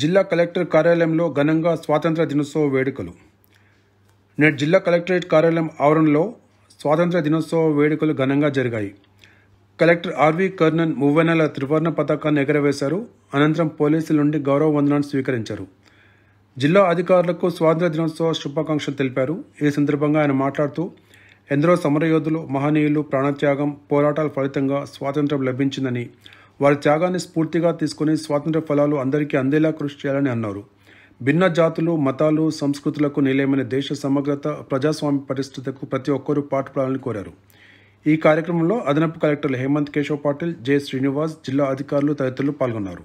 జిల్లా కలెక్టర్ కార్యాలయంలో ఘనంగా స్వాతంత్ర దినోత్సవ వేడుకలు నేడు జిల్లా కలెక్టరేట్ కార్యాలయం ఆవరణలో స్వాతంత్ర దినోత్సవ వేడుకలు ఘనంగా జరిగాయి కలెక్టర్ ఆర్వి కర్ణన్ మువ్వెనెల త్రివర్ణ పతాకాన్ని ఎగరవేశారు అనంతరం పోలీసుల నుండి గౌరవ వందనాన్ని స్వీకరించారు జిల్లా అధికారులకు స్వాతంత్ర దినోత్సవ శుభాకాంక్షలు తెలిపారు ఈ సందర్భంగా ఆయన మాట్లాడుతూ ఎందరో సమరయోధులు మహనీయులు ప్రాణత్యాగం పోరాటాల ఫలితంగా స్వాతంత్రం లభించిందని వారి త్యాగాన్ని స్ఫూర్తిగా తీసుకుని స్వాతంత్ర ఫలాలు అందరికీ అందేలా కృషి చేయాలని అన్నారు భిన్న జాతులు మతాలు సంస్కృతులకు నిలయమైన దేశ సమగ్రత ప్రజాస్వామ్య పరిస్థితులకు ప్రతి ఒక్కరూ పాటుపడాలని కోరారు ఈ కార్యక్రమంలో అదనపు కలెక్టర్లు హేమంత్ కేశవ్ పాటిల్ జె శ్రీనివాస్ జిల్లా అధికారులు తదితరులు పాల్గొన్నారు